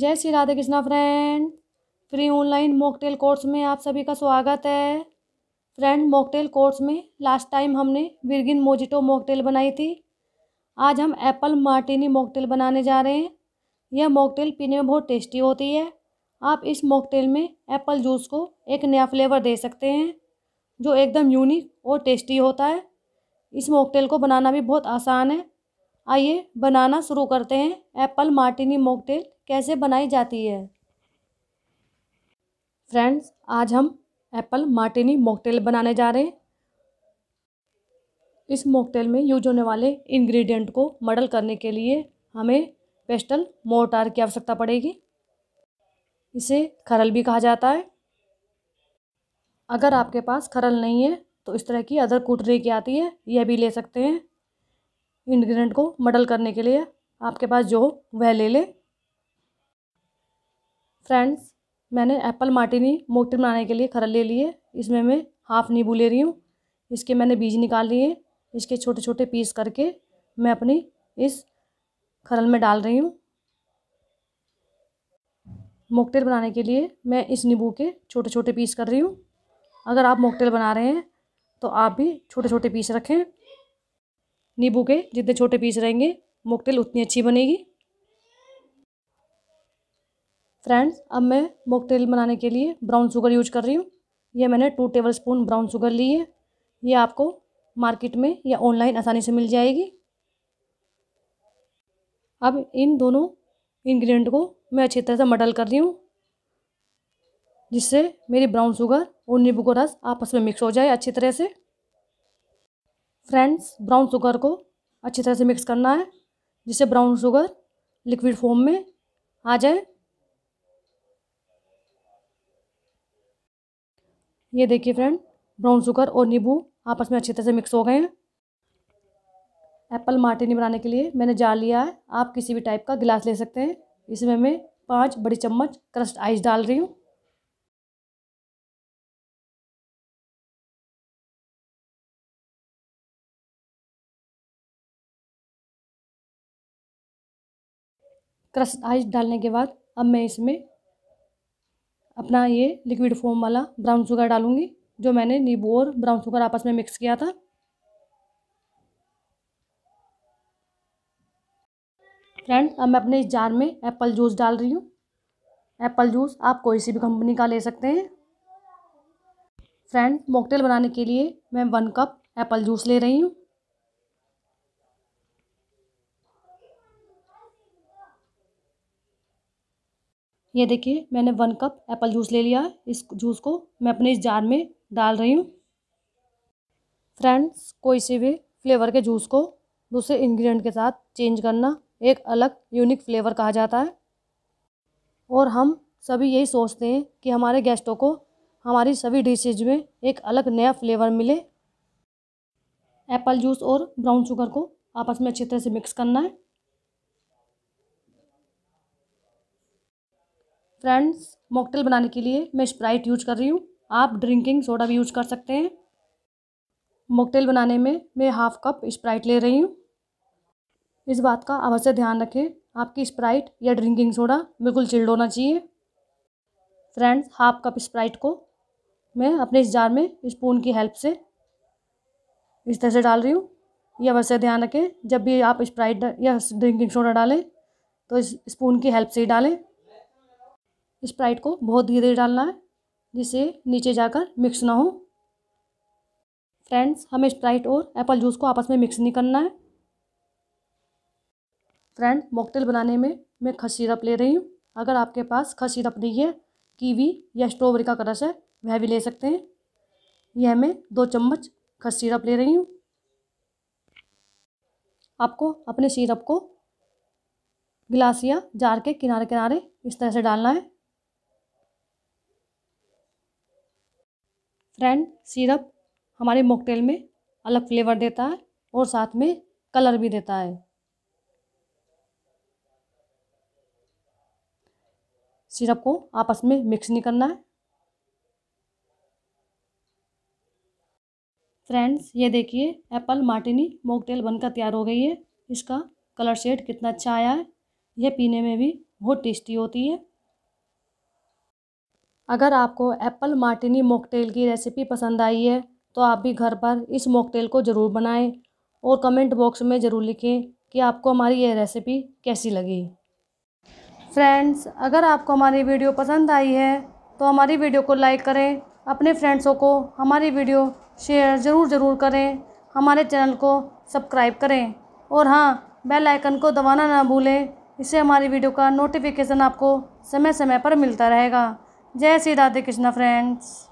जय Shri Radhe Krishna friend free online mocktail course में आप सभी का स्वागत है फ्रेंड मॉकटेल कोर्स में लास्ट टाइम हमने विरगिन मोजिटो मॉकटेल बनाई थी आज हम एप्पल मार्टिनी मॉकटेल बनाने जा रहे हैं यह मॉकटेल पीने में बहुत टेस्टी होती है आप इस मॉकटेल में एप्पल जूस को एक नया फ्लेवर दे सकते हैं जो एकदम यूनिक और टेस्टी होता है इस मॉकटेल को बनाना भी बहुत आसान है आइए बनाना शुरू करते हैं एप्पल मार्टिनी मॉकटेल कैसे बनाई जाती है फ्रेंड्स आज हम एप्पल मार्टिनी मॉकटेल बनाने जा रहे हैं इस मॉकटेल में यूज होने वाले इंग्रेडिएंट को मॉडल करने के लिए हमें पेस्टल मोर्टार की आवश्यकता पड़ेगी इसे खरल भी कहा जाता है अगर आपके पास खरल नहीं है तो इस तरह की अदर कुटरे की आती है यह भी ले सकते हैं इंग्रेडिएंट को मॉडल करने के लिए आपके पास जो वह ले लें फ्रेंड्स मैंने एप्पल मार्टिनी मोकटेल बनाने के लिए खरल ले लिए इसमें मैं हाफ़ नींबू ले रही हूँ इसके मैंने बीज निकाल लिए इसके छोटे छोटे पीस करके मैं अपनी इस खरल में डाल रही हूँ मोकटेल बनाने के लिए मैं इस नींबू के छोटे छोटे पीस कर रही हूँ अगर आप मोकटेल बना रहे हैं तो आप भी छोटे छोटे पीस रखें नींबू के जितने छोटे पीस रहेंगे मोकटेल उतनी अच्छी बनेगी फ्रेंड्स अब मैं मोकटेल बनाने के लिए ब्राउन शुगर यूज कर रही हूँ ये मैंने two tablespoon brown sugar ली है ये आपको मार्केट में या ऑनलाइन आसानी से मिल जाएगी अब इन दोनों इंग्रेडिएंट को मैं अच्छी तरह से मडल कर रही हूँ जिससे मेरी ब्राउन शुगर और नींबू का रस आपस में मिक्स हो जाए अच्छी तरह से फ्रेंड्स ब्राउन शुगर को अच्छी तरह से मिक्स करना है जिससे ब्राउन शुगर लिक्विड फॉर्म में आ जाए ये देखिए फ्रेंड ब्राउन शुगर और नींबू आपस में अच्छी तरह से मिक्स हो गए हैं एप्पल मार्टिनी बनाने के लिए मैंने जार लिया है आप किसी भी टाइप का गिलास ले सकते हैं इसमें मैं पाँच बड़ी चम्मच क्रस्ट आइस डाल रही हूँ क्रस्ट आइस डालने के बाद अब मैं इसमें अपना ये लिक्विड फोम वाला ब्राउन शुगर डालूँगी जो मैंने नींबू और ब्राउन शुगर आपस में मिक्स किया था फ्रेंड अब मैं अपने इस जार में एप्पल जूस डाल रही हूँ एप्पल जूस आप कोई सी भी कंपनी का ले सकते हैं फ्रेंड मॉकटेल बनाने के लिए मैं वन कप एप्पल जूस ले रही हूँ ये देखिए मैंने वन कप एप्पल जूस ले लिया है इस जूस को मैं अपने इस जार में डाल रही हूँ फ्रेंड्स कोई से भी फ्लेवर के जूस को दूसरे इंग्रेडिएंट के साथ चेंज करना एक अलग यूनिक फ्लेवर कहा जाता है और हम सभी यही सोचते हैं कि हमारे गेस्टों को हमारी सभी डिशेज में एक अलग नया फ्लेवर मिले एप्पल जूस और ब्राउन शुगर को आपस में अच्छी तरह से मिक्स करना है फ्रेंड्स मॉकटेल बनाने के लिए मैं स्प्राइट यूज कर रही हूँ आप ड्रिंकिंग सोडा भी यूज कर सकते हैं मॉकटेल बनाने में मैं हाफ कप स्प्राइट ले रही हूँ इस बात का अवश्य ध्यान रखें आपकी स्प्राइट या ड्रिंकिंग सोडा बिल्कुल चिल्ड होना चाहिए फ्रेंड्स हाफ कप स्प्राइट को मैं अपने इस जार में स्पून की हेल्प से इस तरह से डाल रही हूँ यह अवश्य ध्यान रखें जब भी आप स्प्राइट या ड्रिंकिंग सोडा डालें तो इस स्पून की हेल्प से ही डालें स्प्राइट को बहुत धीरे धीरे डालना है जिससे नीचे जाकर मिक्स ना हो फ्रेंड्स हमें स्प्राइट और एप्पल जूस को आपस में मिक्स नहीं करना है फ्रेंड मॉकटेल बनाने में मैं खस सिरप ले रही हूँ अगर आपके पास खस सिरप नहीं है कीवी या स्ट्रॉबेरी का क्रश है वह भी ले सकते हैं यह मैं दो चम्मच खस सिरप ले रही हूँ आपको अपने सिरप को गिलास या जार के किनारे किनारे इस तरह से डालना है फ्रेंड सिरप हमारे मॉकटेल में अलग फ्लेवर देता है और साथ में कलर भी देता है सिरप को आपस में मिक्स नहीं करना है फ्रेंड्स ये देखिए एप्पल मार्टिनी मॉकटेल बनकर तैयार हो गई है इसका कलर शेड कितना अच्छा आया है यह पीने में भी बहुत टेस्टी होती है अगर आपको एप्पल मार्टिनी मॉकटेल की रेसिपी पसंद आई है तो आप भी घर पर इस मॉकटेल को ज़रूर बनाएं और कमेंट बॉक्स में ज़रूर लिखें कि आपको हमारी यह रेसिपी कैसी लगी फ्रेंड्स अगर आपको हमारी वीडियो पसंद आई है तो हमारी वीडियो को लाइक करें अपने फ्रेंड्सों को हमारी वीडियो शेयर ज़रूर ज़रूर करें हमारे चैनल को सब्सक्राइब करें और हाँ बेल आइकन को दबाना ना भूलें इससे हमारी वीडियो का नोटिफिकेशन आपको समय समय पर मिलता रहेगा जय श्री राधे कृष्णा फ्रेंड्स